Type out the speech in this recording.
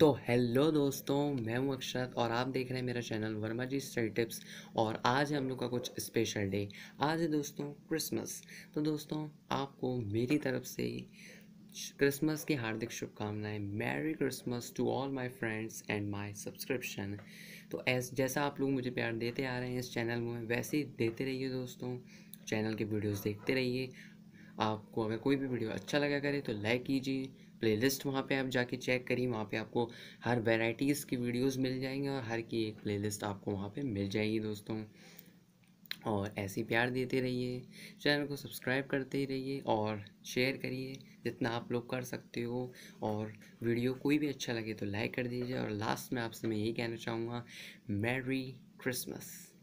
तो हेलो दोस्तों मैं हूं अक्षत और आप देख रहे हैं मेरा channel Verma ji study tips और आज है हम लोग का कुछ स्पेशल डे आज है दोस्तों क्रिसमस तो दोस्तों आपको मेरी तरफ से क्रिसमस की हार्दिक शुभकामनाएं merry Christmas to all my friends and my subscription तो ऐस जैसा आप लोग मुझे प्यार देते आ रहे हैं इस चैनल में वैसे ही देते रहिए दोस्तों चैनल के वीडियोज़ देखते रहिए आपको अगर कोई भी वीडियो अच्छा लगा करे तो लाइक कीजिए प्लेलिस्ट वहाँ पे आप जाके चेक करिए वहाँ पे आपको हर वेराइटीज़ की वीडियोस मिल जाएंगे और हर की एक प्लेलिस्ट आपको वहाँ पे मिल जाएगी दोस्तों और ऐसे ही प्यार देते रहिए चैनल को सब्सक्राइब करते ही रहिए और शेयर करिए जितना आप लोग कर सकते हो और वीडियो कोई भी अच्छा लगे तो लाइक कर दीजिए और लास्ट में आपसे मैं यही कहना चाहूँगा मैरी क्रिसमस